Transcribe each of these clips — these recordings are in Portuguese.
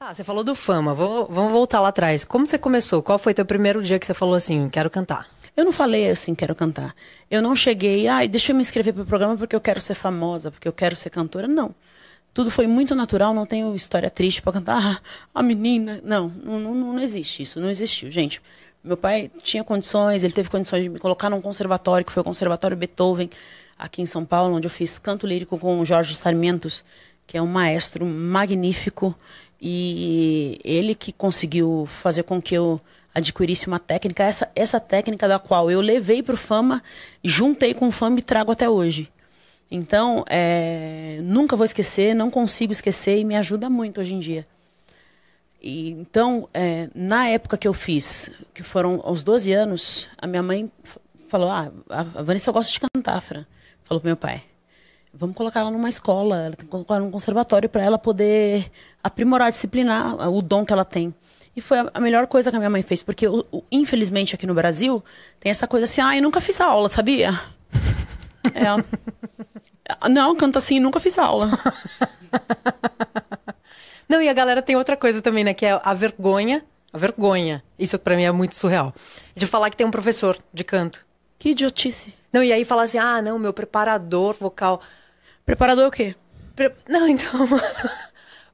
Tá, você falou do fama. Vou, vamos voltar lá atrás. Como você começou? Qual foi teu primeiro dia que você falou assim, quero cantar? Eu não falei assim, quero cantar. Eu não cheguei, ai, ah, deixa eu me inscrever para o programa porque eu quero ser famosa, porque eu quero ser cantora. Não. Tudo foi muito natural, não tenho história triste para cantar. Ah, a menina. Não, não, não existe isso, não existiu, gente. Meu pai tinha condições, ele teve condições de me colocar num conservatório, que foi o Conservatório Beethoven, aqui em São Paulo, onde eu fiz canto lírico com o Jorge Sarmentos, que é um maestro magnífico e ele que conseguiu fazer com que eu adquirisse uma técnica, essa, essa técnica da qual eu levei para o Fama, juntei com o Fama e trago até hoje. Então, é, nunca vou esquecer, não consigo esquecer e me ajuda muito hoje em dia. E, então, é, na época que eu fiz, que foram aos 12 anos, a minha mãe falou: Ah, a Vanessa gosta de cantar, Fran. Falou pro meu pai. Vamos colocar ela numa escola, ela tem que colocar num conservatório para ela poder aprimorar, disciplinar o dom que ela tem. E foi a melhor coisa que a minha mãe fez, porque infelizmente aqui no Brasil tem essa coisa assim, ah, eu nunca fiz aula, sabia? é. Não, canto assim, nunca fiz aula. Não, e a galera tem outra coisa também, né? Que é a vergonha. A vergonha. Isso para mim é muito surreal. De falar que tem um professor de canto. Que idiotice. Não, e aí falar assim, ah, não, meu preparador vocal. Preparador é o quê? Pre... Não, então.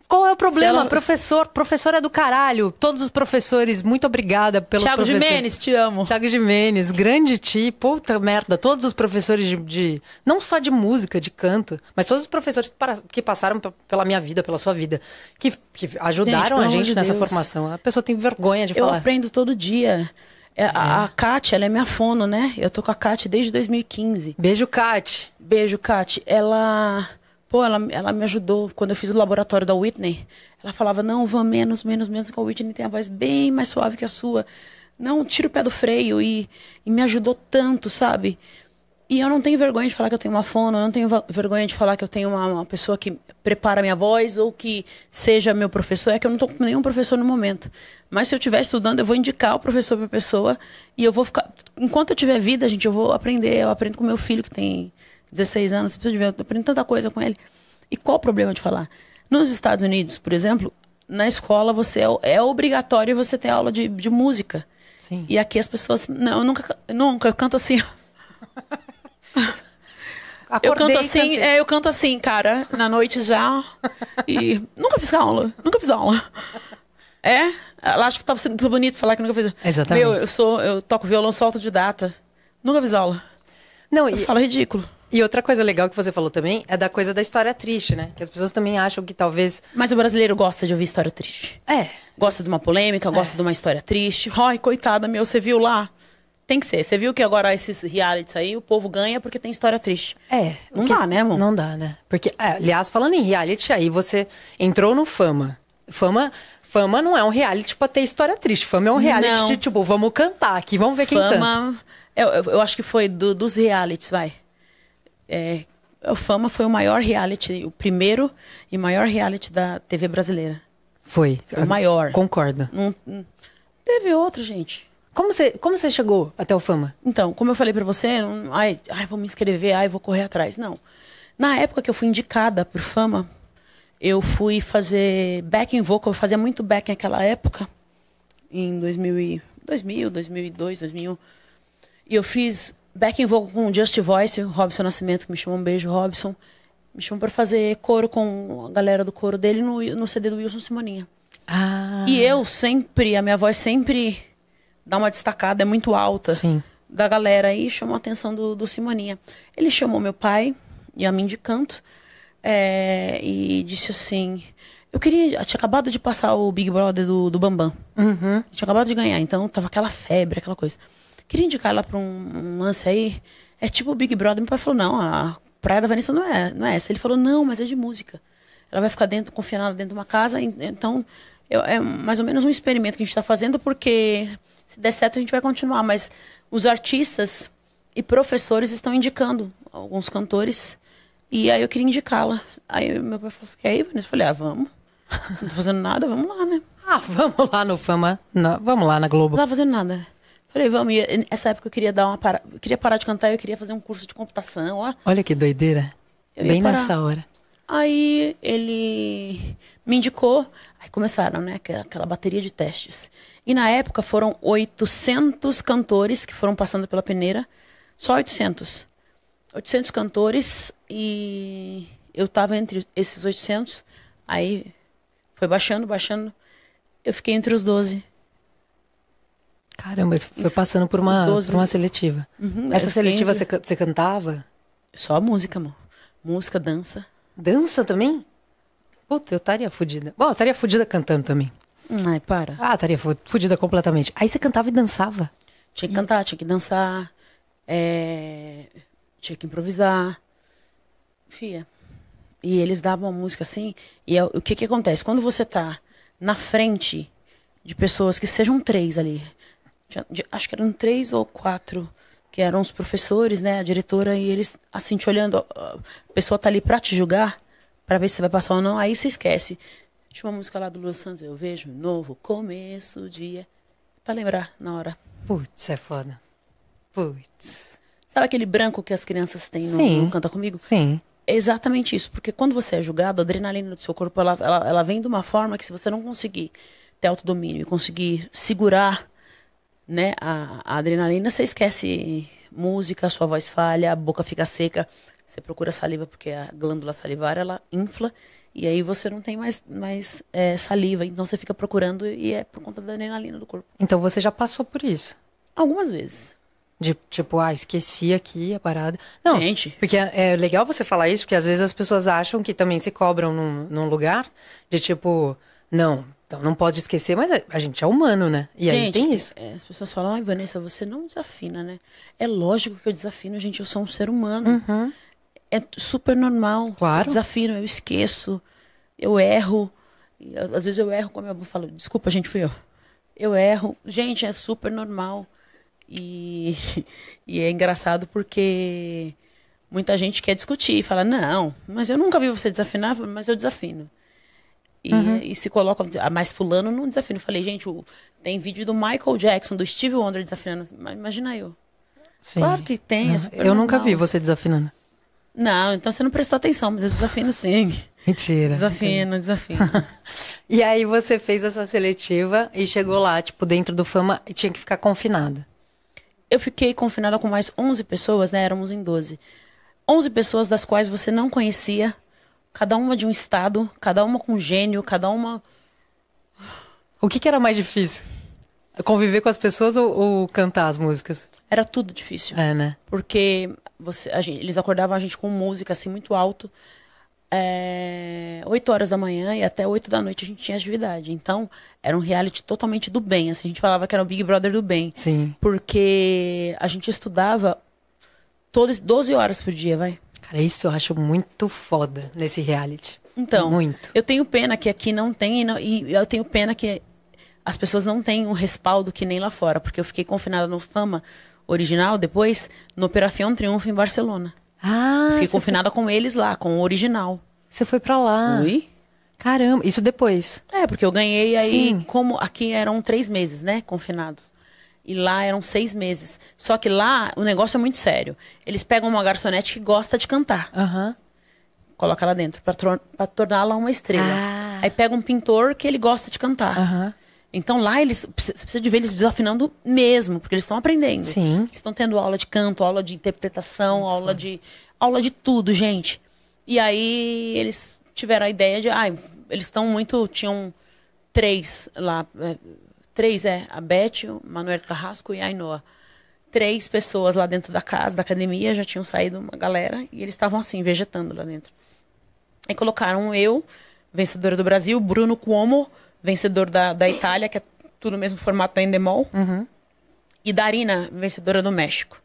Qual é o problema? Ela... Professor, professor é do caralho. Todos os professores, muito obrigada pelo Tiago Jimenez, te amo. Tiago Jimenez, grande tipo, puta merda. Todos os professores de, de, Não só de música, de canto, mas todos os professores que passaram pela minha vida, pela sua vida, que, que ajudaram gente, a gente de nessa Deus. formação. A pessoa tem vergonha de Eu falar. Eu aprendo todo dia. É, A, é. Kate ela é minha fono, né? Eu tô com a Kate desde 2015. Beijo, Kate Beijo, Kate Ela. Pô, ela, ela me ajudou quando eu fiz o laboratório da Whitney. Ela falava: não, vá menos, menos, menos, com a Whitney tem a voz bem mais suave que a sua. Não, tira o pé do freio. E, e me ajudou tanto, sabe? E eu não tenho vergonha de falar que eu tenho uma fono, eu não tenho vergonha de falar que eu tenho uma, uma, pessoa que prepara minha voz ou que seja meu professor. É que eu não estou com nenhum professor no momento. Mas se eu estiver estudando, eu vou indicar o professor para a pessoa e eu vou ficar. Enquanto eu tiver vida, gente, eu vou aprender. Eu aprendo com meu filho, que tem 16 anos, precisa de eu aprendo tanta coisa com ele. E qual o problema de falar? Nos Estados Unidos, por exemplo, na escola você é, é obrigatório você ter aula de, de música. Sim. E aqui as pessoas. Não, eu nunca, nunca eu canto assim. Acordei, eu canto assim, é, eu canto assim, cara, na noite já. E nunca fiz aula, nunca fiz aula. É? Ela acha que estava sendo bonito falar que nunca fiz aula. Exatamente. Meu, eu sou, eu toco violão, sou autodidata. Nunca fiz aula. Não, e... Fala ridículo. E outra coisa legal que você falou também é da coisa da história triste, né? Que as pessoas também acham que talvez. Mas o brasileiro gosta de ouvir história triste. É. Gosta de uma polêmica, gosta é. de uma história triste. Ai, coitada, meu, você viu lá? Tem que ser. Você viu que agora esses realities aí, o povo ganha porque tem história triste. É. Não dá, né, amor? Não dá, né? Porque, é, aliás, falando em reality, aí você entrou no Fama. Fama, fama não é um reality pra ter história triste. Fama é um reality não. de, tipo, vamos cantar aqui, vamos ver quem fama, canta. Eu, eu acho que foi do, dos realities, vai. É, o Fama foi o maior reality, o primeiro e maior reality da TV brasileira. Foi. foi o maior. Concordo. Não, não, teve outro, gente. Como você, como chegou até o Fama? Então, como eu falei para você, ai, ai, vou me inscrever, ai, vou correr atrás. Não. Na época que eu fui indicada pro Fama, eu fui fazer backing vocal, eu fazia muito backing naquela época, em 2000, 2000 2002, 2001. E eu fiz backing vocal com o Just Voice, o Robson Nascimento, que me chamou um beijo, Robson. Me chamou para fazer coro com a galera do coro dele no, no CD do Wilson Simoninha. Ah. E eu sempre, a minha voz sempre dá uma destacada, é muito alta Sim. da galera. Aí chamou a atenção do, do Simoninha. Ele chamou meu pai e a mim de canto é, e disse assim: Eu queria. Eu tinha acabado de passar o Big Brother do, do Bambam. Uhum. tinha acabado de ganhar, então tava aquela febre, aquela coisa. Queria indicar ela pra um, um lance aí. É tipo o Big Brother. Meu pai falou: Não, a Praia da Vanessa não é, não é essa. Ele falou: Não, mas é de música. Ela vai ficar dentro, confinada dentro de uma casa, então eu, é mais ou menos um experimento que a gente está fazendo, porque se der certo a gente vai continuar, mas os artistas e professores estão indicando alguns cantores. E aí eu queria indicá-la. Aí meu pai falou: assim, quer ir, Vanessa? Eu falei: ah, vamos. Não tô fazendo nada, vamos lá, né? Ah, vamos lá no Fama. Não, vamos lá na Globo. Não tava fazendo nada. Falei, vamos. E nessa época eu queria dar uma para... queria parar de cantar, eu queria fazer um curso de computação. Ó. Olha que doideira. Bem nessa hora. Aí ele me indicou, aí começaram, né, aquela bateria de testes. E na época foram 800 cantores que foram passando pela peneira, só 800. 800 cantores e eu estava entre esses 800, aí foi baixando, baixando, eu fiquei entre os 12. Caramba, foi passando por uma, por uma seletiva. Uhum, Essa seletiva entre... você, você cantava? Só música, amor. Música, dança. Dança também? Puta, eu estaria fodida. Bom, eu estaria fodida cantando também. Ai, para. Ah, estaria fodida completamente. Aí você cantava e dançava. Tinha que cantar, tinha que dançar. É... Tinha que improvisar. Fia. E eles davam a música assim. E é o que que acontece? Quando você tá na frente de pessoas que sejam três ali. Acho que eram três ou quatro que eram os professores, né, a diretora, e eles, assim, te olhando, a pessoa tá ali pra te julgar, pra ver se você vai passar ou não, aí você esquece. Tinha uma música lá do Luan Santos, eu vejo um novo começo, dia, pra lembrar na hora. Putz, é foda. Putz. Sabe aquele branco que as crianças têm no, Sim. no Canta Comigo? Sim. É exatamente isso, porque quando você é julgado, a adrenalina do seu corpo, ela, ela, ela vem de uma forma que se você não conseguir ter autodomínio e conseguir segurar né? A, a, adrenalina, você esquece música, sua voz falha, a boca fica seca, você procura saliva porque a glândula salivar ela infla e aí você não tem mais, mais é, saliva, então você fica procurando e é por conta da adrenalina do corpo. Então você já passou por isso? Algumas vezes. De, tipo, ah, esqueci aqui a parada. Não, Gente. porque é, é legal você falar isso, porque às vezes as pessoas acham que também se cobram num, num lugar de tipo, não, então não pode esquecer, mas a gente é humano, né? E gente, aí tem isso. É, as pessoas falam, ai, Vanessa, você não desafina, né? É lógico que eu desafino, gente, eu sou um ser humano. Uhum. É super normal. Claro. Eu desafino, eu esqueço, eu erro. E, às vezes eu erro, como eu falo, desculpa, gente, fui eu. Eu erro. Gente, é super normal. E, e é engraçado porque muita gente quer discutir e fala, não, mas eu nunca vi você desafinar, mas eu desafino. E, uhum. e, se coloca ah, Mas Fulano não desafina. Eu falei, gente, o, tem vídeo do Michael Jackson, do Steve Wonder desafinando. Imagina eu. Sim. Claro que tem. Uhum. eu normal. nunca vi você desafinando. Não, então você não prestou atenção, mas eu desafino sim. Mentira. Desafino, desafino. e aí você fez essa seletiva e chegou lá, tipo, dentro do Fama e tinha que ficar confinada. Eu fiquei confinada com mais 11 pessoas, né? Éramos em 12. 11 pessoas das quais você não conhecia, Cada uma de um estado, cada uma com gênio, cada uma. O que, que era mais difícil? Conviver com as pessoas ou, ou, cantar as músicas? Era tudo difícil. É, né? Porque você, gente, eles acordavam a gente com música assim muito alto. É, eh, 8 horas da manhã e até 8 da noite a gente tinha atividade. Então, era um reality totalmente do bem. Assim, a gente falava que era o Big Brother do bem. Sim. Porque a gente estudava todas 12 horas por dia, vai. Cara, isso eu acho muito foda nesse reality. Então, muito. eu tenho pena que aqui não tem, e, não, e eu tenho pena que as pessoas não têm o um respaldo que nem lá fora, porque eu fiquei confinada no Fama original, depois no Operação Triunfo em Barcelona. Ah, fiquei confinada foi... com eles lá, com o original. Você foi para lá? Fui. Caramba, isso depois. É, porque eu ganhei aí, Sim. como aqui eram três meses, né, confinados. E lá eram seis meses. Só que lá o negócio é muito sério. Eles pegam uma garçonete que gosta de cantar. Uhum. Coloca lá dentro, para torná-la uma estrela. Ah. Aí pega um pintor que ele gosta de cantar. Uhum. Então lá eles você precisa de ver eles desafinando mesmo, porque eles estão aprendendo. Sim. Eles estão tendo aula de canto, aula de interpretação, muito aula bom. de aula de tudo, gente. E aí eles tiveram a ideia de, ah, eles estão muito tinham três lá eh, Três é a Beth, o Manuel Carrasco e a Ainoa. Três pessoas lá dentro da casa, da academia, já tinham saído uma galera e eles estavam assim, vegetando lá dentro. Aí colocaram eu, vencedora do Brasil, Bruno Cuomo, vencedor da, da Itália, que é tudo no mesmo formato da Endemol, uhum. e Darina, vencedora do México.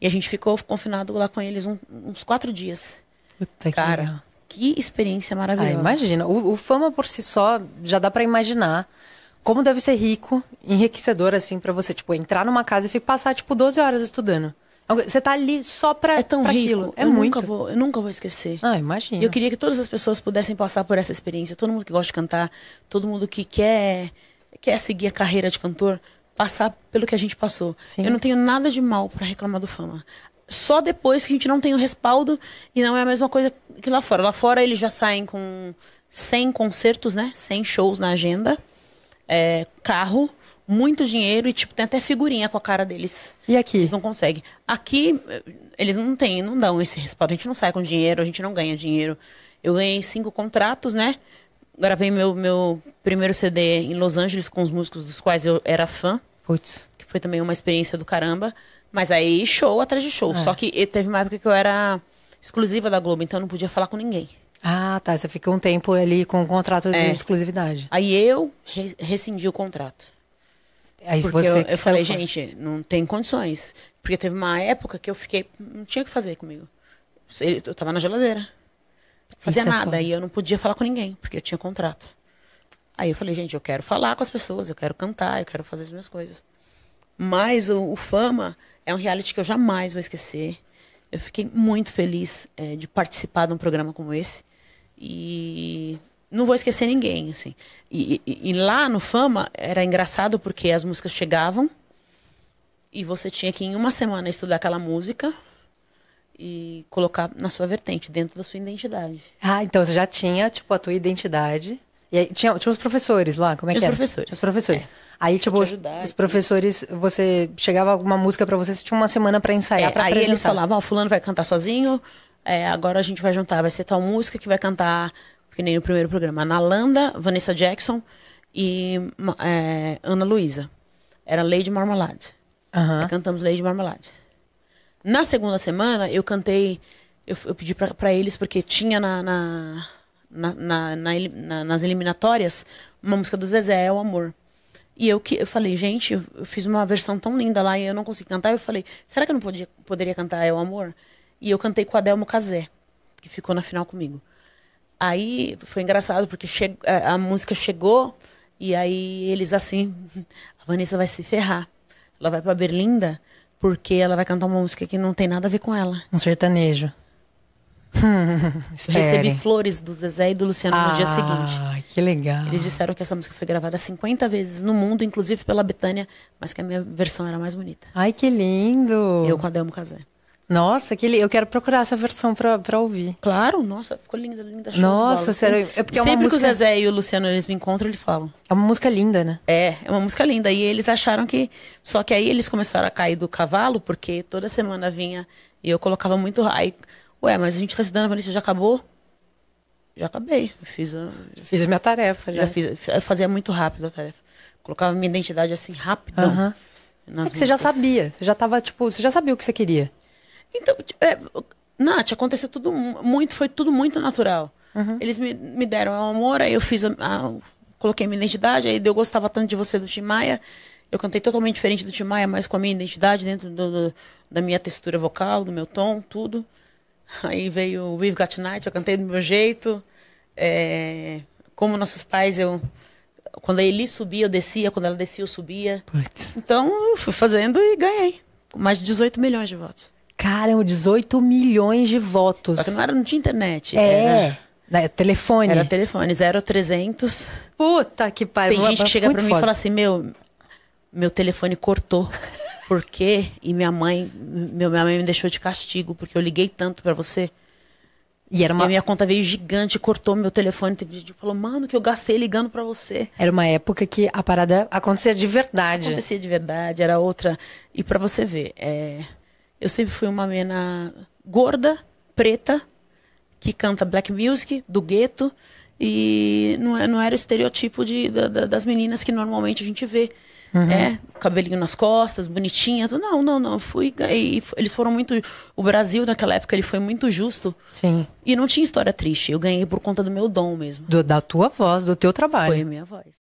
E a gente ficou confinado lá com eles um, uns quatro dias. Puta Cara, que que experiência maravilhosa. Ah, imagina. O, o, fama por si só já dá para imaginar como deve ser rico, enriquecedor, assim, para você, tipo, entrar numa casa e passar, tipo, 12 horas estudando. É você tá ali só pra, é tão pra rico. aquilo. É eu muito. Nunca vou, eu nunca vou esquecer. Ah, imagina. Eu queria que todas as pessoas pudessem passar por essa experiência. Todo mundo que gosta de cantar, todo mundo que quer, quer seguir a carreira de cantor, passar pelo que a gente passou. Sim. Eu não tenho nada de mal para reclamar do fama. Só depois que a gente não tem o respaldo e não é a mesma coisa que lá fora. Lá fora eles já saem com 100 concertos, né? 100 shows na agenda é, carro, muito dinheiro e, tipo, tem até figurinha com a cara deles. E aqui? Eles não conseguem. Aqui, eles não têm, não dão esse respaldo. A gente não sai com dinheiro, a gente não ganha dinheiro. Eu ganhei cinco contratos, né? Gravei meu, meu primeiro CD em Los Angeles com os músicos dos quais eu era fã. Putz. Que foi também uma experiência do caramba. Mas aí, show atrás de show. É. Só que teve uma época que eu era exclusiva da Globo, então eu não podia falar com ninguém. Ah, tá. Você fica um tempo ali com o contrato de é. exclusividade. Aí eu re rescindi o contrato. Aí porque eu, eu falei, gente, não tem condições. Porque teve uma época que eu fiquei. Não tinha o que fazer comigo. Eu tava na geladeira. Fazia Isso é nada. e eu não podia falar com ninguém, porque eu tinha contrato. Aí eu falei, gente, eu quero falar com as pessoas, eu quero cantar, eu quero fazer as minhas coisas. Mas o, o Fama é um reality que eu jamais vou esquecer. Eu fiquei muito feliz é, de participar de um programa como esse. E não vou esquecer ninguém, assim. E, e, e lá no Fama era engraçado porque as músicas chegavam e você tinha que em uma semana estudar aquela música e colocar na sua vertente, dentro da sua identidade. Ah, então você já tinha, tipo, a tua identidade. E aí, tinha, tinha os professores lá, como é que era? Os professores. Os professores. É. Aí, tipo, ajudar, os professores, você chegava alguma música para você, você tinha uma semana para ensaiar, é, Aí eles falavam, ó, oh, fulano vai cantar sozinho, é, agora a gente vai juntar, vai ser tal música que vai cantar, que nem no primeiro programa, Nalanda, Vanessa Jackson e é, Ana Luísa. Era Lady Marmalade. Uhum. Cantamos Lady Marmalade. Na segunda semana, eu cantei, eu, eu pedi para eles, porque tinha na, na, na, na, nas eliminatórias uma música do Zezé, É o Amor. E eu, que, eu falei, gente, eu fiz uma versão tão linda lá e eu não consegui cantar. Eu falei, será que eu não podia, poderia cantar É o Amor? E eu cantei com Adelmo Delmo Cazé, que ficou na final comigo. Aí foi engraçado, porque che... É, a música chegou e aí eles assim, a Vanessa vai se ferrar. Ela vai para Berlinda porque ela vai cantar uma música que não tem nada a ver com ela. Um sertanejo. Hum, Recebi flores do Zezé e do Luciano ah, no dia ah, seguinte. Ai, que legal. Eles disseram que essa música foi gravada 50 vezes no mundo, inclusive pela Betânia, mas que a minha versão era mais bonita. Ai, que lindo! Eu com a Delmo Casé. Nossa, que li... eu quero procurar essa versão pra, pra ouvir. Claro, nossa, ficou linda, linda. Show nossa, sério. É porque é Sempre música... que o Zezé e o Luciano eles me encontram, eles falam. É uma música linda, né? É, é uma música linda. E eles acharam que. Só que aí eles começaram a cair do cavalo, porque toda semana vinha e eu colocava muito raio. Ué, mas a gente tá se dando, a Vanessa, já acabou? Já acabei. Fiz a, fiz a minha tarefa. Já, já fiz. Eu fazia muito rápido a tarefa. Colocava minha identidade assim, rápido. Uhum. -huh. É que músicas. você já sabia, você já tava, tipo, você já sabia o que você queria. Então, é, Nath, aconteceu tudo muito, foi tudo muito natural. Uhum. Eles me, me deram o amor, aí eu fiz a, a, coloquei minha identidade, aí eu gostava tanto de você do Tim Maia. Eu cantei totalmente diferente do Tim Maia, mas com a minha identidade dentro do, do, da minha textura vocal, do meu tom, tudo. Aí veio o We've Got Night, eu cantei do meu jeito. É, como nossos pais, eu quando a Eli subia, eu descia, quando ela descia, eu subia. Puts. Então, eu fui fazendo e ganhei. Mais de 18 milhões de votos. Caramba, 18 milhões de votos. Só que não, era, não tinha internet. É. Era... Era né, telefone. Era telefone, 0300. Puta que pariu. Tem gente que chega pra mim foda. e fala assim, meu, meu telefone cortou. Por quê? E minha mãe, meu, minha mãe me deixou de castigo, porque eu liguei tanto para você. E era uma... E minha conta veio gigante, cortou meu telefone. Teve gente que falou, mano, que eu gastei ligando para você. Era uma época que a parada acontecia de verdade. Acontecia de verdade, era outra. E para você ver, é... Eu sempre fui uma mena gorda, preta, que canta black music, do gueto, e não, é, não era o estereotipo de, da, da, das meninas que normalmente a gente vê. Uhum. Né? Cabelinho nas costas, bonitinha. Não, não, não. Fui, e, eles foram muito. O Brasil, naquela época, ele foi muito justo. Sim. E não tinha história triste. Eu ganhei por conta do meu dom mesmo. Do, da tua voz, do teu trabalho. Foi a minha voz.